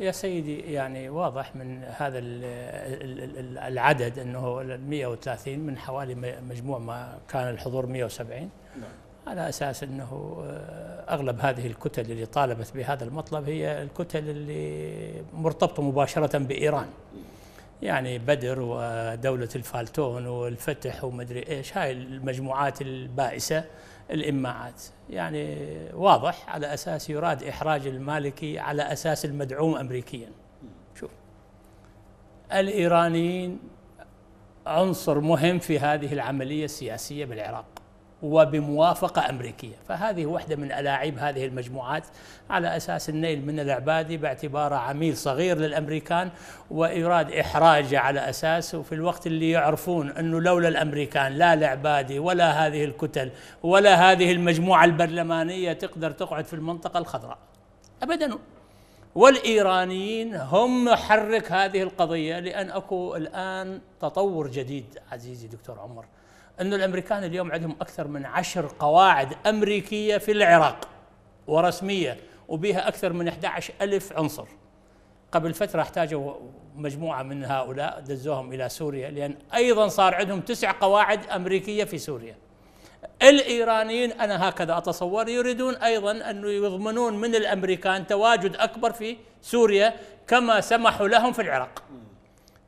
يا سيدي يعني واضح من هذا العدد انه 130 من حوالي مجموع ما كان الحضور 170 نعم. على اساس انه آه، اغلب هذه الكتل اللي طالبت بهذا المطلب هي الكتل اللي مرتبطه مباشره بايران يعني بدر ودوله الفالتون والفتح ومدري ايش هاي المجموعات البائسه الإماعات يعني واضح على أساس يراد إحراج المالكي على أساس المدعوم أمريكيا شوف الإيرانيين عنصر مهم في هذه العملية السياسية بالعراق وبموافقة أمريكية فهذه واحدة من ألاعيب هذه المجموعات على أساس النيل من العبادي باعتباره عميل صغير للأمريكان ويراد إحراجه على أساس وفي الوقت اللي يعرفون أنه لولا الأمريكان لا العبادي ولا هذه الكتل ولا هذه المجموعة البرلمانية تقدر تقعد في المنطقة الخضراء أبداً والايرانيين هم محرك هذه القضيه لان اكو الان تطور جديد عزيزي دكتور عمر أن الأمريكان اليوم عندهم أكثر من عشر قواعد أمريكية في العراق ورسمية وبها أكثر من 11 ألف عنصر قبل فترة احتاجوا مجموعة من هؤلاء دزوهم إلى سوريا لأن أيضا صار عندهم تسع قواعد أمريكية في سوريا الإيرانيين أنا هكذا أتصور يريدون أيضا أن يضمنون من الأمريكان تواجد أكبر في سوريا كما سمحوا لهم في العراق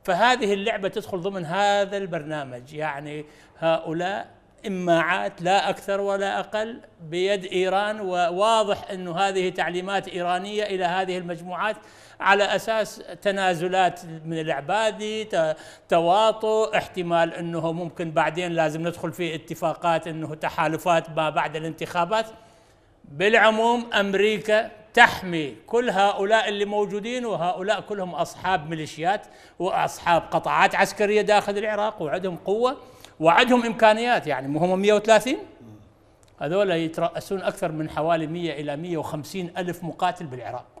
فهذه اللعبة تدخل ضمن هذا البرنامج يعني هؤلاء إماعات لا أكثر ولا أقل بيد إيران وواضح أن هذه تعليمات إيرانية إلى هذه المجموعات على أساس تنازلات من العبادي تواطؤ احتمال أنه ممكن بعدين لازم ندخل في اتفاقات أنه تحالفات ما بعد الانتخابات بالعموم أمريكا تحمي كل هؤلاء اللي موجودين وهؤلاء كلهم اصحاب ميليشيات واصحاب قطاعات عسكريه داخل العراق وعندهم قوه وعندهم امكانيات يعني مو هم 130 هذول يترأسون اكثر من حوالي 100 الى 150 الف مقاتل بالعراق